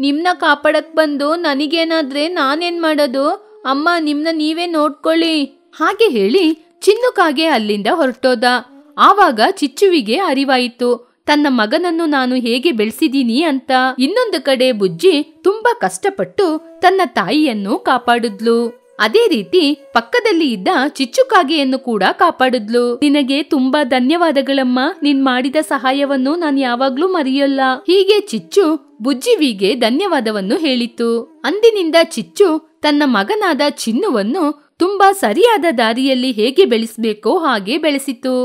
ನಿಮ್ನ ಕಾಪಾಡಕ್ ಬಂದು ನನಗೇನಾದ್ರೆ ನಾನೇನ್ ಮಾಡೋದು ಅಮ್ಮ ನಿಮ್ನ ನೀವೇ ನೋಡ್ಕೊಳ್ಳಿ ಹಾಗೆ ಹೇಳಿ ಚಿನ್ನುಕಾಗೆ ಅಲ್ಲಿಂದ ಹೊರಟೋದ ಆವಾಗ ಚಿಚ್ಚುವಿಗೆ ಅರಿವಾಯಿತು ತನ್ನ ಮಗನನ್ನು ನಾನು ಹೇಗೆ ಬೆಳೆಸಿದೀನಿ ಅಂತ ಇನ್ನೊಂದು ಕಡೆ ಬುಜ್ಜಿ ತುಂಬಾ ಕಷ್ಟಪಟ್ಟು ತನ್ನ ತಾಯಿಯನ್ನು ಕಾಪಾಡಿದ್ಲು ಅದೇ ರೀತಿ ಪಕ್ಕದಲ್ಲಿ ಇದ್ದ ಚಿಚ್ಚುಕಾಗೆಯನ್ನು ಕೂಡ ಕಾಪಾಡಿದ್ಲು ನಿನಗೆ ತುಂಬಾ ಧನ್ಯವಾದಗಳಮ್ಮ ನೀನ್ ಮಾಡಿದ ಸಹಾಯವನ್ನು ನಾನು ಯಾವಾಗ್ಲೂ ಮರೆಯಲ್ಲ ಹೀಗೆ ಚಿಚ್ಚು ಬುಜ್ಜಿವಿಗೆ ಧನ್ಯವಾದವನ್ನು ಹೇಳಿತು ಅಂದಿನಿಂದ ಚಿಚ್ಚು ತನ್ನ ಮಗನಾದ ಚಿನ್ನುವನ್ನು ತುಂಬಾ ಸರಿಯಾದ ದಾರಿಯಲ್ಲಿ ಹೇಗೆ ಬೆಳೆಸಬೇಕೋ ಹಾಗೆ ಬೆಳೆಸಿತು